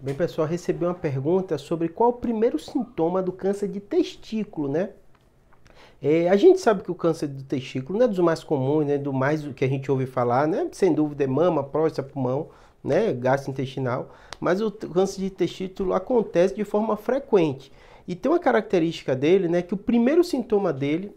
Bem, pessoal, recebi uma pergunta sobre qual o primeiro sintoma do câncer de testículo, né? É, a gente sabe que o câncer do testículo não é dos mais comuns, né? Do mais que a gente ouve falar, né? Sem dúvida é mama, próstata, pulmão, né? Gastrointestinal. Mas o câncer de testículo acontece de forma frequente. E tem uma característica dele, né? Que o primeiro sintoma dele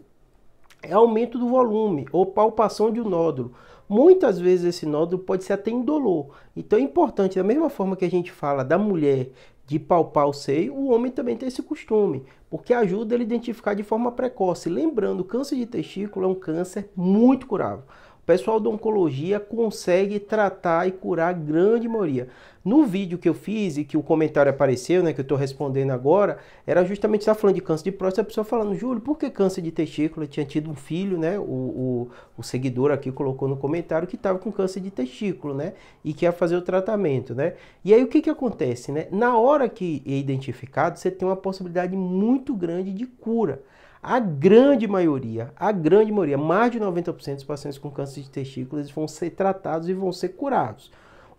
é aumento do volume ou palpação de um nódulo. Muitas vezes esse nódulo pode ser até indolor. Então é importante, da mesma forma que a gente fala da mulher de palpar o seio, o homem também tem esse costume, porque ajuda ele a identificar de forma precoce. Lembrando, o câncer de testículo é um câncer muito curável. O pessoal da oncologia consegue tratar e curar a grande maioria. No vídeo que eu fiz e que o comentário apareceu, né, que eu estou respondendo agora, era justamente estar tá falando de câncer de próstata, a pessoa falando, Júlio, por que câncer de testículo? Eu tinha tido um filho, né, o, o, o seguidor aqui colocou no comentário que estava com câncer de testículo, né, e que ia fazer o tratamento, né. E aí o que que acontece, né? Na hora que é identificado, você tem uma possibilidade muito grande de cura. A grande maioria, a grande maioria, mais de 90% dos pacientes com câncer de testículos vão ser tratados e vão ser curados.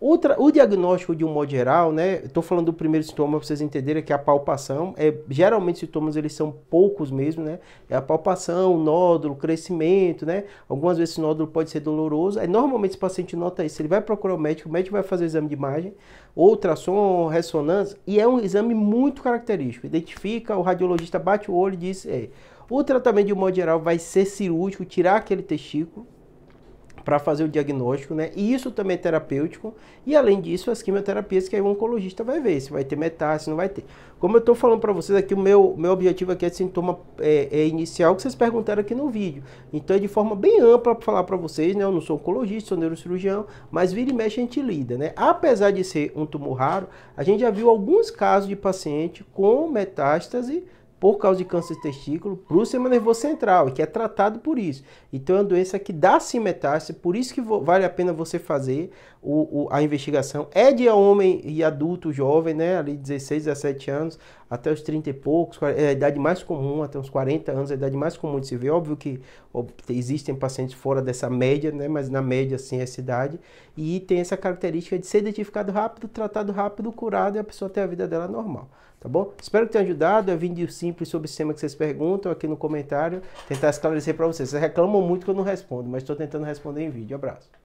O, o diagnóstico, de um modo geral, né? Estou falando do primeiro sintoma para vocês entenderem, é que é a palpação. É, geralmente, sintomas eles são poucos mesmo, né? É a palpação, nódulo, crescimento, né? Algumas vezes esse nódulo pode ser doloroso. É, normalmente, esse paciente nota isso. Ele vai procurar o médico, o médico vai fazer o exame de imagem, ultrassom, ressonância, e é um exame muito característico. Identifica, o radiologista bate o olho e diz. É, o tratamento, de um modo geral, vai ser cirúrgico, tirar aquele testículo para fazer o diagnóstico, né? E isso também é terapêutico. E além disso, as quimioterapias que aí o oncologista vai ver se vai ter metástase, não vai ter. Como eu estou falando para vocês aqui, o meu, meu objetivo aqui é sintoma é, é inicial que vocês perguntaram aqui no vídeo. Então é de forma bem ampla para falar para vocês, né? Eu não sou oncologista, sou neurocirurgião, mas vira e mexe a gente lida, né? Apesar de ser um tumor raro, a gente já viu alguns casos de paciente com metástase por causa de câncer de testículo para o sistema nervoso central, que é tratado por isso. Então é uma doença que dá sim metástase, por isso que vale a pena você fazer o, o, a investigação. É de homem e adulto jovem, né, ali 16, 17 anos, até os 30 e poucos, é a idade mais comum, até uns 40 anos, é a idade mais comum de se ver. Óbvio que ó, existem pacientes fora dessa média, né? mas na média, assim, é essa idade. E tem essa característica de ser identificado rápido, tratado rápido, curado e a pessoa ter a vida dela normal. Tá bom? Espero que tenha ajudado. É vídeo simples sobre o sistema que vocês perguntam aqui no comentário. Tentar esclarecer para vocês. Vocês reclamam muito que eu não respondo, mas estou tentando responder em vídeo. Abraço.